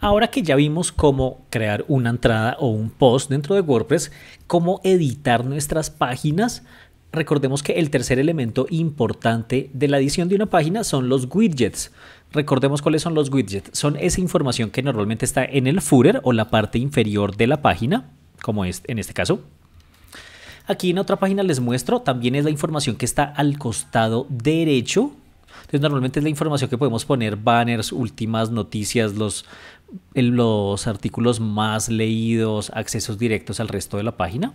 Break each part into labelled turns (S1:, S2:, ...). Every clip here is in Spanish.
S1: Ahora que ya vimos cómo crear una entrada o un post dentro de WordPress, cómo editar nuestras páginas, recordemos que el tercer elemento importante de la edición de una página son los widgets. Recordemos cuáles son los widgets. Son esa información que normalmente está en el footer o la parte inferior de la página, como es en este caso. Aquí en otra página les muestro, también es la información que está al costado derecho entonces normalmente es la información que podemos poner, banners, últimas noticias, los, los artículos más leídos, accesos directos al resto de la página.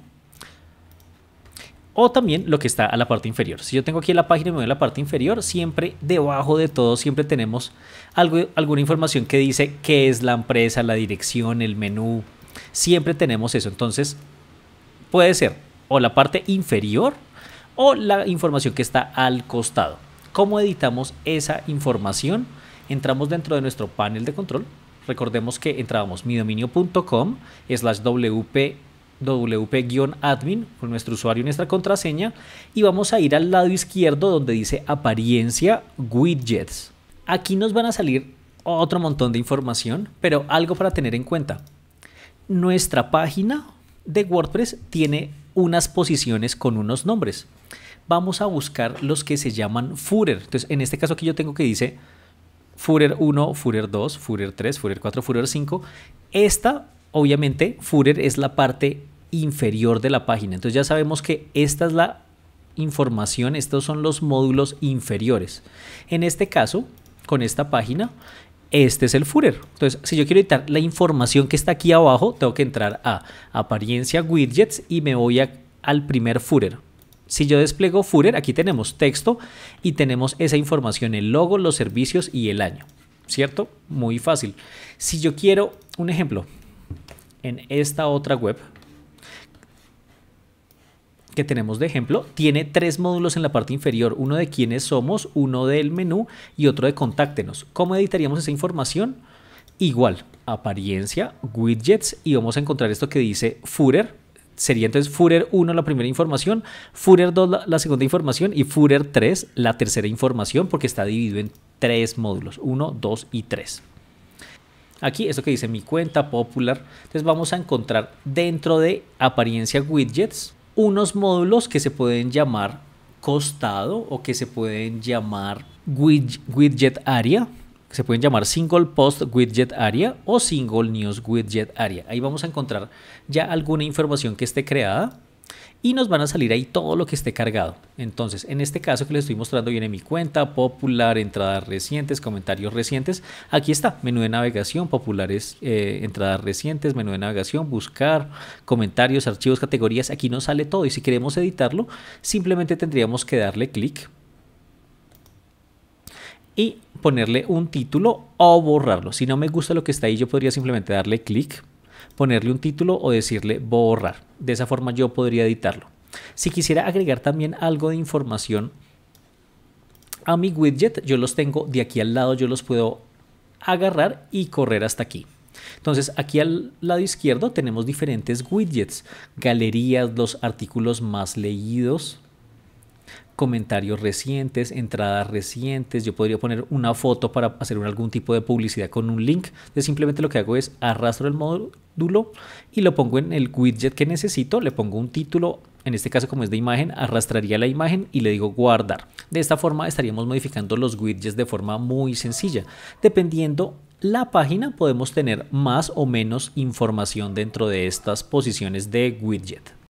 S1: O también lo que está a la parte inferior. Si yo tengo aquí la página y me voy a la parte inferior, siempre debajo de todo, siempre tenemos alguna información que dice qué es la empresa, la dirección, el menú. Siempre tenemos eso. Entonces, puede ser o la parte inferior o la información que está al costado cómo editamos esa información. Entramos dentro de nuestro panel de control. Recordemos que entrábamos midominio.com slash wp wp-admin con nuestro usuario y nuestra contraseña y vamos a ir al lado izquierdo donde dice apariencia widgets. Aquí nos van a salir otro montón de información, pero algo para tener en cuenta. Nuestra página de WordPress tiene unas posiciones con unos nombres vamos a buscar los que se llaman Furer. Entonces, en este caso aquí yo tengo que dice Furer 1, Furer 2, footer 3, footer 4, Furer 5. Esta, obviamente, Furer es la parte inferior de la página. Entonces ya sabemos que esta es la información, estos son los módulos inferiores. En este caso, con esta página, este es el footer. Entonces, si yo quiero editar la información que está aquí abajo, tengo que entrar a apariencia widgets y me voy al primer footer. Si yo despliego Footer, aquí tenemos texto y tenemos esa información, el logo, los servicios y el año, ¿cierto? Muy fácil. Si yo quiero un ejemplo en esta otra web que tenemos de ejemplo, tiene tres módulos en la parte inferior, uno de quiénes somos, uno del menú y otro de contáctenos. ¿Cómo editaríamos esa información? Igual, apariencia, widgets y vamos a encontrar esto que dice footer, sería entonces Furer 1 la primera información, Furer 2 la, segunda información y Furer 3 la tercera información porque está dividido en tres módulos, 1, 2 y 3. Aquí esto que dice mi cuenta popular, entonces vamos a encontrar dentro de apariencia widgets unos módulos que se pueden llamar costado o que se pueden llamar widget, widget área se pueden llamar Single Post Widget Area o Single News Widget Area. Ahí vamos a encontrar ya alguna información que esté creada y nos van a salir ahí todo lo que esté cargado. Entonces, en este caso que les estoy mostrando viene mi cuenta, popular, entradas recientes, comentarios recientes. Aquí está, menú de navegación, populares, eh, entradas recientes, menú de navegación, buscar, comentarios, archivos, categorías. Aquí nos sale todo y si queremos editarlo, simplemente tendríamos que darle clic. Y ponerle un título o borrarlo. Si no me gusta lo que está ahí, yo podría simplemente darle clic, ponerle un título o decirle borrar. De esa forma yo podría editarlo. Si quisiera agregar también algo de información a mi widget, yo los tengo de aquí al lado, yo los puedo agarrar y correr hasta aquí. Entonces aquí al lado izquierdo tenemos diferentes widgets, galerías, los artículos más leídos, comentarios recientes, entradas recientes. Yo podría poner una foto para hacer algún tipo de publicidad con un link. simplemente lo que hago es arrastro el módulo y lo pongo en el widget que necesito. Le pongo un título en este caso como es de imagen, arrastraría la imagen y le digo guardar. De esta forma estaríamos modificando los widgets de forma muy sencilla. Dependiendo la página podemos tener más o menos información dentro de estas posiciones de widget.